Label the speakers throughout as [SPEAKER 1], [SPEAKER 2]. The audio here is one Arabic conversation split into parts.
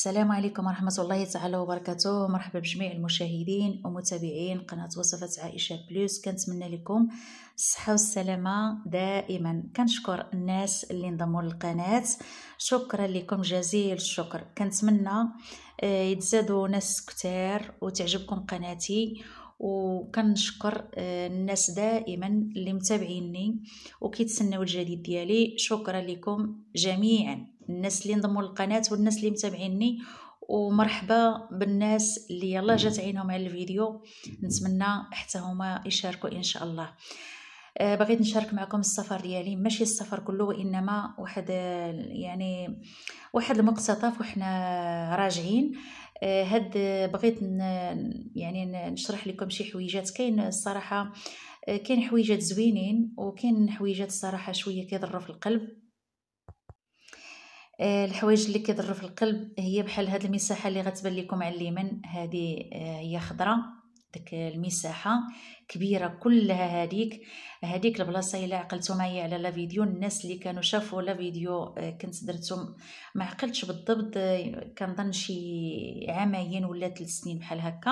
[SPEAKER 1] السلام عليكم ورحمة الله تعالى وبركاته مرحبا بجميع المشاهدين ومتابعين قناة وصفة عائشة بلوس كنتمنى لكم الصحة والسلامة دائما كنشكر الناس اللي انضموا للقناة شكرا لكم جزيل الشكر كنتمنى آه، يتزادوا ناس كتير وتعجبكم قناتي وكنشكر آه، الناس دائما اللي متابعيني وكيتسناو الجديد ديالي شكرا لكم جميعا الناس اللي انضموا للقناه والناس اللي متابعيني ومرحبا بالناس اللي يلا جات عينهم على الفيديو نتمنى حتى هما يشاركوا ان شاء الله آه، بغيت نشارك معكم السفر ديالي ماشي السفر كله وانما واحد يعني واحد المقتطف وحنا راجعين آه، هاد بغيت يعني نشرح لكم شي حويجات كاين الصراحه آه، كاين حويجات زوينين وكاين حويجات الصراحه شويه كيضروا في القلب آه، الحوايج اللي كيضر في القلب هي بحال هاد المساحه اللي غتبان لكم على اليمين هذه آه، هي خضراء ديك المساحه كبيره كلها هذيك هذيك البلاصه الا عقلتو معايا على لا فيديو الناس اللي كانوا شافوا لا فيديو آه، كنت درتو ما عقلتش بالضبط كنظن شي عامين ولا ثلاث سنين بحال هكا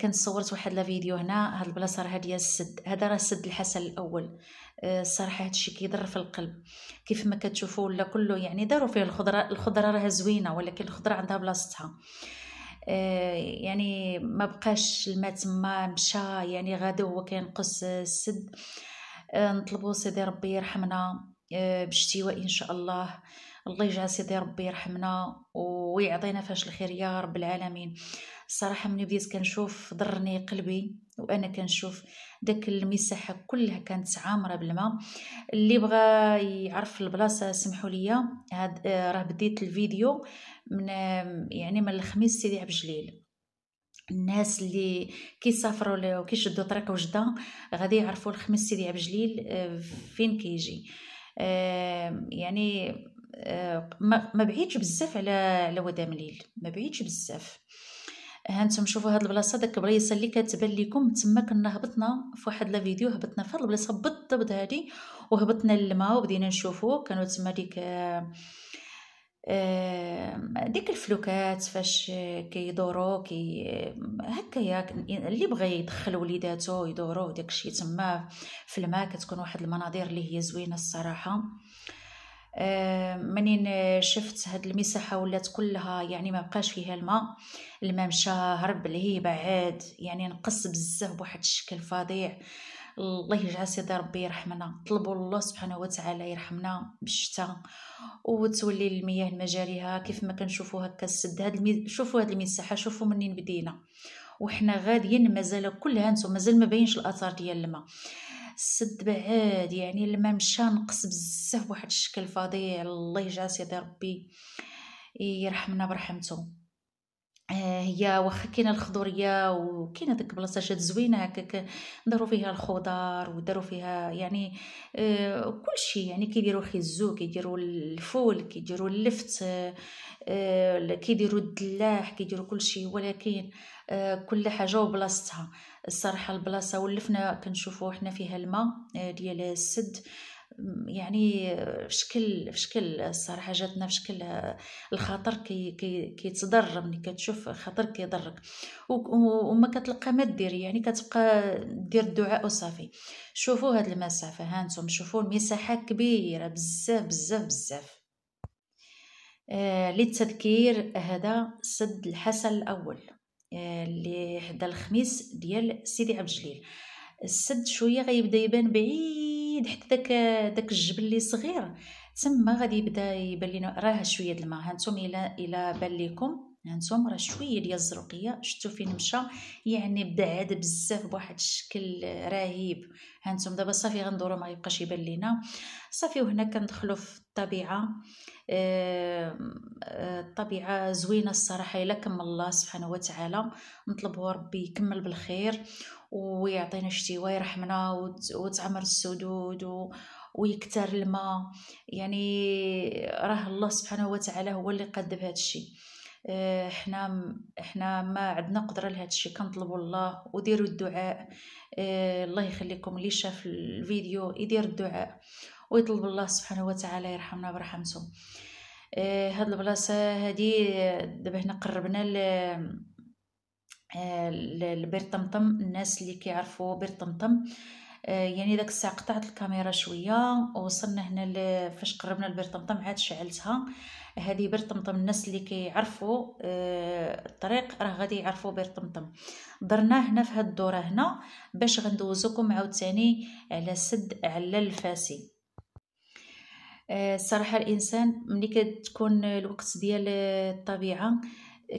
[SPEAKER 1] كنت صورت واحد لا فيديو هنا هاد البلاصه راه ديال السد هذا راه السد الحسن الاول الصراحه هادشي كيضر في القلب كيف ما كتشوفوا ولا كله يعني داروا فيه الخضره الخضره راه زوينه ولكن الخضره عندها بلاصتها آه، يعني ما بقاش الماء تما مشى يعني غادي هو كينقص السد آه، نطلبوا سيدي ربي يرحمنا آه، بالاستواء ان شاء الله الله يجعل سيدي ربي يرحمنا ويعطينا فاش الخير يا رب العالمين الصراحه ملي بديت كنشوف ضرني قلبي وانا كنشوف داك المساحه كلها كانت عامره بالماء اللي بغى يعرف البلاصه سمحوا لي هاد راه بديت الفيديو من يعني من الخميس سيدي عبد الجليل الناس اللي كيسافروا وكيشدوا طريق وجده غادي يعرفوا الخميس سيدي عبد الجليل آه، فين كيجي آه، يعني آه، ما بعيدش بزاف على على ودام الليل ما بعيدش بزاف هانتم شوفوا هاد البلاصه داك البلايصه اللي كتبان لكم تما كنا هبطنا في واحد لا فيديو هبطنا في هاد البلاصه بالضبط هادي وهبطنا للماء وبدينا نشوفوا كانوا تما ديك آه ديك الفلوكات فاش كيدورو كي هكايا اللي بغى يدخل وليداتو يدورو داكشي تما في الماء كتكون واحد المناظر اللي هي زوينه الصراحه آه، منين شفت هاد المساحة ولات كلها يعني ما بقاش فيها الماء الماء مشى هرب هي عاد يعني نقص بزاف بواحد الشكل فظيع الله يجعل سيدي ربي يرحمنا طلبوا الله سبحانه وتعالى يرحمنا بالشتاء وتولي المياه لمجاريها كيف ما كنشوفوا هكا السد هاد المي... شوفوا هاد المساحه شوفوا منين بدينا وحنا غاديين مازال كلها انتم مازال ما باينش الاثار ديال الماء السد بعاد يعني لما مشى نقص بزاف واحد الشكل فظيع الله يجازي سيدي ربي يرحمنا برحمته هي واخا كاينه الخضوريه وكاينه ديك بلاصه جات زوينه هكاك داروا فيها الخضار وداروا فيها يعني آه، كل شيء يعني كيديروا خيزو كيديروا الفول كيديروا اللفت آه، كيديروا الدلاح كيديروا كل شيء ولكن آه، كل حاجه وبلاصتها الصراحه البلاصه ولفنا كنشوفوا حنا فيها الماء ديال السد يعني شكل شكل الصراحه جاتنا شكل الخطر كي كي كيتضر ملي كتشوف خطر كيضرك وما كتلقى ما دير يعني كتبقى دير الدعاء وصافي شوفوا هاد المسافه هانتم شوفوا المساحه كبيره بزاف بزاف بزاف آه للتذكير هذا سد الحسن الاول اللي آه حدا الخميس ديال سيدي عبد الجليل السد شويه غيبدا يبان بعيد بعيد حتى داك داك الجبل اللي صغير تما غادي يبدا يبان لينا راه شويه د الماء هانتوم الا الا بان لكم هانتوما يعني راه شويه ديال الزرقيه شفتو فين مشى يعني بعد بزاف بواحد الشكل رهيب هانتوم دابا صافي غندورو ما يبقاش يبان لينا صافي وهنا كندخلو في الطبيعه الطبيعه آه، زوينه الصراحه الا كمل الله سبحانه وتعالى نطلبوا ربي يكمل بالخير ويعطينا الشتي ويرحمنا وتعمر السدود و ويكثر الماء يعني راه الله سبحانه وتعالى هو اللي قاد هذا الشيء إيه، احنا احنا ما عندنا قدره لهذا الشيء كنطلبوا الله وديروا الدعاء اه الله يخليكم اللي شاف الفيديو يدير الدعاء ويطلب الله سبحانه وتعالى يرحمنا برحمته اه هاد البلاصه هادي دابا هنا قربنا ل البير إيه، طمطم الناس اللي كيعرفوا بير طمطم إيه، يعني داك الساعه قطعت الكاميرا شويه وصلنا هنا فاش قربنا لبير طمطم عاد شعلتها هذه بير طمطم الناس اللي كيعرفوا آه، الطريق راه غادي يعرفوا بير طمطم درناه هنا في هاد الدوره هنا باش غندوزوكم عاوتاني على سد علل الفاسي الصراحه آه، الانسان ملي كتكون الوقت ديال الطبيعه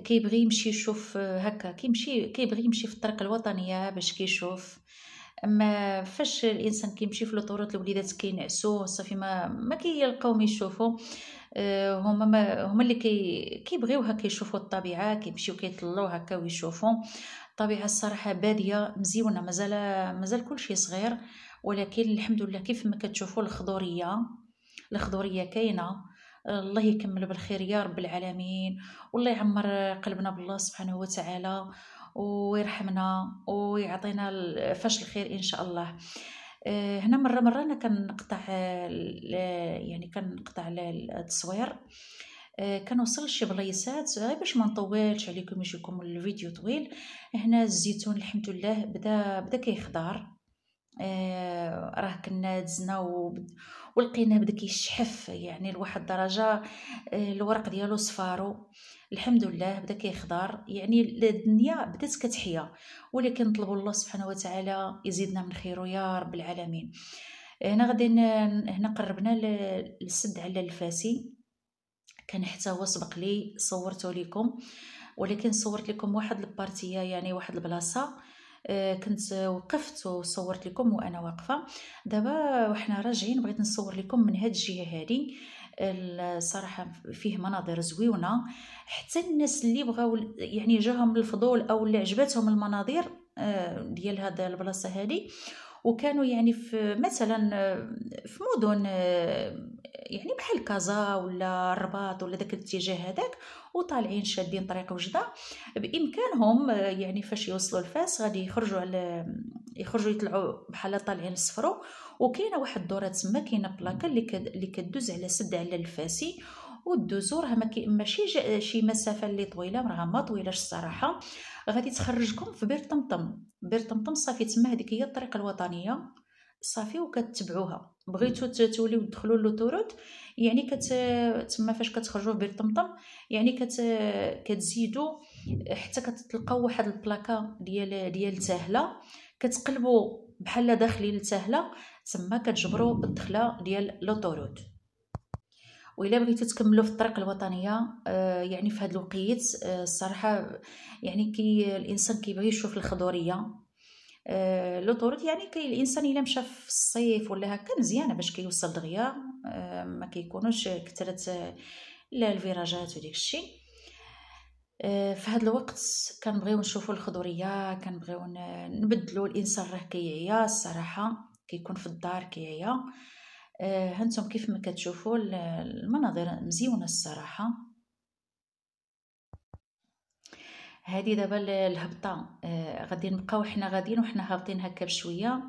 [SPEAKER 1] كيبغي يمشي يشوف آه، هكا كيمشي كيبغي يمشي في الطريق الوطنيه باش كيشوف اما فاش الانسان كيمشي في لوطوروط الوليدات كينعسوا صافي ما ما كيلقاو ما يشوفوا آه، هما ما هما اللي كي كيبغيوها كيشوفوا الطبيعه كيمشيو كيطلعوا هكا ويشوفوا الطبيعه الصراحه باديه مزيونه مازال مازال كلشي صغير ولكن الحمد لله كيف ما كتشوفوا الخضوريه الخضوريه كاينه الله يكمل بالخير يا رب العالمين والله يعمر قلبنا بالله سبحانه وتعالى ويرحمنا ويعطينا فاش الخير ان شاء الله آه، هنا مره مره انا كنقطع آه، يعني كنقطع التصوير آه، كنوصل لشي بلايصات غير باش ما نطولش عليكم يجيكم الفيديو طويل هنا الزيتون الحمد لله بدا بدا كيخضر راه كنا دزنا ولقيناه بدا كيشحف يعني لواحد الدرجه آه، الورق ديالو صفارو الحمد لله بدا كيخضر يعني الدنيا بدات كتحيا ولكن نطلبوا الله سبحانه وتعالى يزيدنا من خيره يا رب العالمين هنا غادي هنا قربنا للسد على الفاسي كان حتى هو سبق لي صورته لكم ولكن صورت لكم واحد البارتيه يعني واحد البلاصه آه، كنت وقفت وصورت لكم وانا واقفه دابا وحنا راجعين بغيت نصور لكم من هاد الجهه هادي الصراحه فيه مناظر زويونه حتى الناس اللي بغاو يعني جاهم الفضول او اللي عجبتهم المناظر آه، ديال هذا البلاصه هذه وكانوا يعني في مثلا آه، في مدن يعني بحال كازا ولا الرباط ولا داك الاتجاه هذاك وطالعين شادين طريق وجده بامكانهم يعني فاش يوصلوا لفاس غادي يخرجوا على يخرجوا يطلعوا بحال طالعين صفرو وكاينه واحد الدوره تما كاينه بلاكه اللي اللي كدوز على سد على الفاسي ودوزو راه ماشي شي مسافه اللي طويله راه ما طويلاش الصراحه غادي تخرجكم في بير طمطم بير طمطم صافي تما هذيك هي الطريق الوطنيه صافي وكتبعوها بغيتو توليو تدخلوا لوتوروت يعني كت تما فاش كتخرجوا في بير طمطم يعني كت كتزيدوا حتى كتلقاو واحد البلاكا ديال ديال سهله كتقلبوا بحال داخلين لسهله تما كتجبروا الدخله ديال لوتوروت وإلا بغيتو تكملوا في الطريق الوطنيه آه، يعني في هذا الوقيت آه، الصراحه يعني كي الانسان كيبغي يشوف الخضوريه آه يعني كي الانسان الا مشى في الصيف ولا هكا مزيانه باش كيوصل دغيا آه، ما كيكونوش كثرت آه، لا الفيراجات وديك الشيء آه، في هذا الوقت كنبغيو نشوفوا الخضوريه كنبغيو نبدلوا الانسان راه كيعيا الصراحه كيكون في الدار كيعيا هانتم كيف ما كتشوفوا المناظر مزيونه الصراحه هذه دابا الهبطه آه، غادي نبقاو حنا غاديين وحنا هابطين هكا بشويه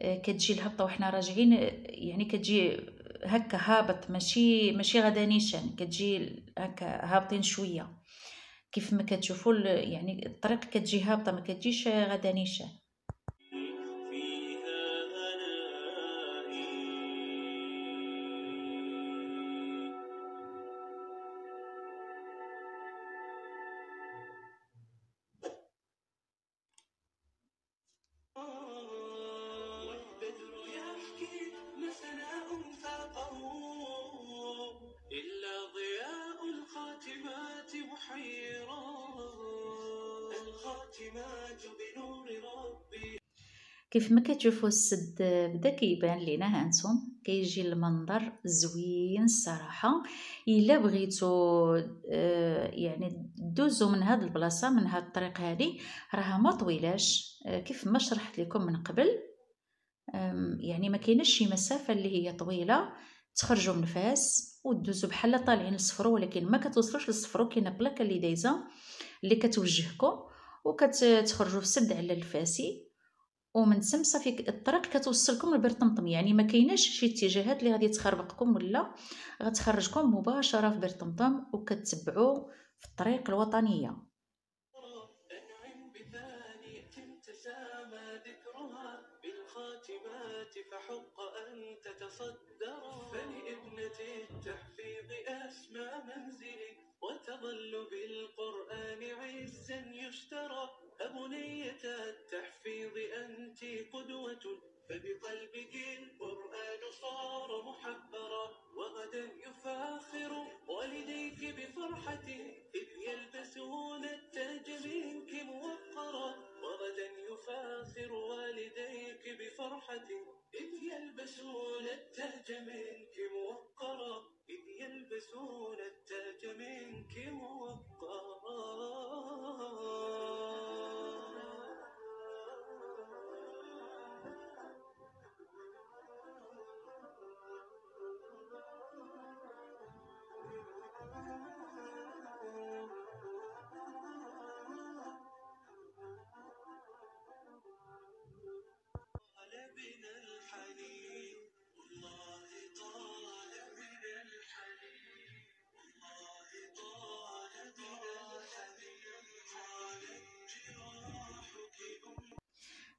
[SPEAKER 1] آه، كتجي الهبطه وحنا راجعين آه، يعني كتجي هكا هابط ماشي ماشي غدا نيشان كتجي هكا هابطين شويه كيف ما كتشوفوا يعني الطريق كتجي هابطه ما كتجيش غدا نيشان كيف ما كتشوفوا السد بدا كيبان لينا هانتم كيجي المنظر زوين الصراحه الا بغيتو آه، يعني دوزو من هاد البلاصه من هاد الطريق هادي راها ما طويلاش آه، كيف ما شرحت لكم من قبل يعني ما كاينش شي مسافه اللي هي طويله تخرجوا من فاس ودوزو بحال طالعين للصفرو ولكن ما كتوصلوش للصفرو كاينه بلاكه اللي دايزه اللي كتوجهكم وكتخرجوا في السد على الفاسي ومن تم صافي الطريق كتوصلكم لبرطمطم يعني ما كايناش شي اتجاهات اللي غادي تخربقكم ولا غتخرجكم مباشره في برطمطم وكتتبعوا في الطريق الوطنيه فحق أن تتصدر فلئن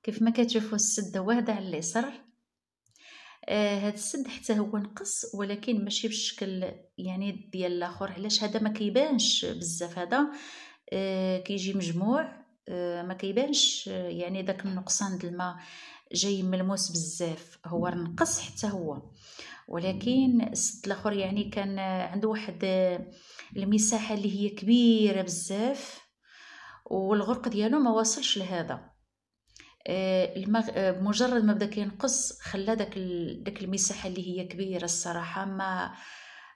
[SPEAKER 1] كيف ما كتشوفوا السد واحده على اليسر آه هاد السد حتى هو نقص ولكن ماشي بالشكل يعني ديال الاخر علاش هذا ما كيبانش بزاف هذا آه كيجي مجموع آه ما كيبانش آه، يعني داك النقصان ديال الماء جاي ملموس بزاف هو نقص حتى هو ولكن السد الاخر يعني كان عنده واحد آه، المساحه اللي هي كبيره بزاف والغرق ديالو ما وصلش لهذا آه، المغ... آه، مجرد ما بدا كينقص خلى داك ال... داك المساحه اللي هي كبيره الصراحه ما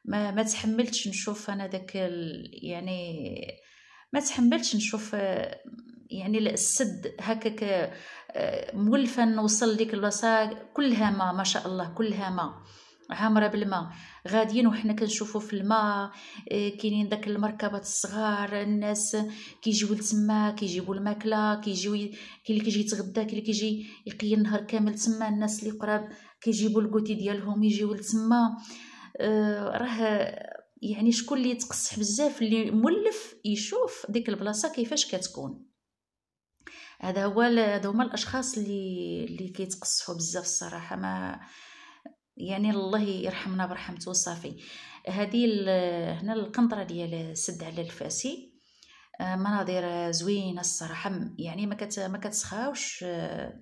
[SPEAKER 1] ما, ما تحملتش نشوف انا داك ال... يعني ما تحملتش نشوف آه، يعني السد هكاك مولفه نوصل ديك البلاصه كلها ما ما شاء الله كلها ما عامره بالماء غاديين وحنا كنشوفوا في الماء آه، كاينين داك المركبات الصغار الناس كيجيو لتما كيجيبوا الماكله كيجيو كاين اللي كيجي يتغدى كاين اللي كيجي يقي النهار كامل تما الناس اللي قراب كيجيبوا الكوتي ديالهم يجيو لتما آه، راه يعني شكون اللي يتقصح بزاف اللي مولف يشوف ديك البلاصه كيفاش كتكون هذا هو هذا هما الاشخاص اللي اللي كيتقصحوا بزاف الصراحه ما يعني الله يرحمنا برحمته صافي هذه هنا القنطره ديال سد على الفاسي آه، مناظر زوينه الصراحه يعني ما كت ما كتسخاوش آه،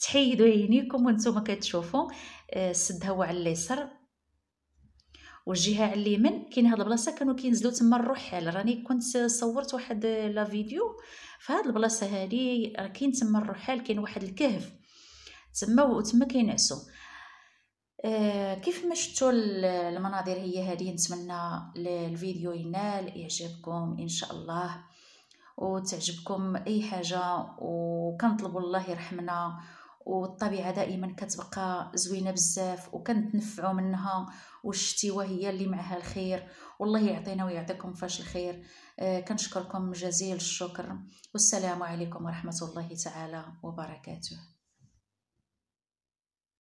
[SPEAKER 1] تحيدوا عينيكم وانتم كتشوفوا آه، السد هو على اليسر والجهه على اليمين كاين هاد البلاصه كانوا كينزلوا تما الرحال يعني راني كنت صورت واحد لا فيديو في هاد البلاصه هادي كاين تما الرحال كاين واحد الكهف تما وتما كينعسوا آه، كيف ما شفتوا المناظر هي هذه نتمنى الفيديو ينال اعجابكم ان شاء الله وتعجبكم اي حاجه وكنطلبوا الله يرحمنا والطبيعه دائما كتبقى زوينه بزاف وكنتنفعوا منها والشتيوه هي اللي معها الخير والله يعطينا ويعطيكم فاش الخير آه، كنشكركم جزيل الشكر والسلام عليكم ورحمه الله تعالى وبركاته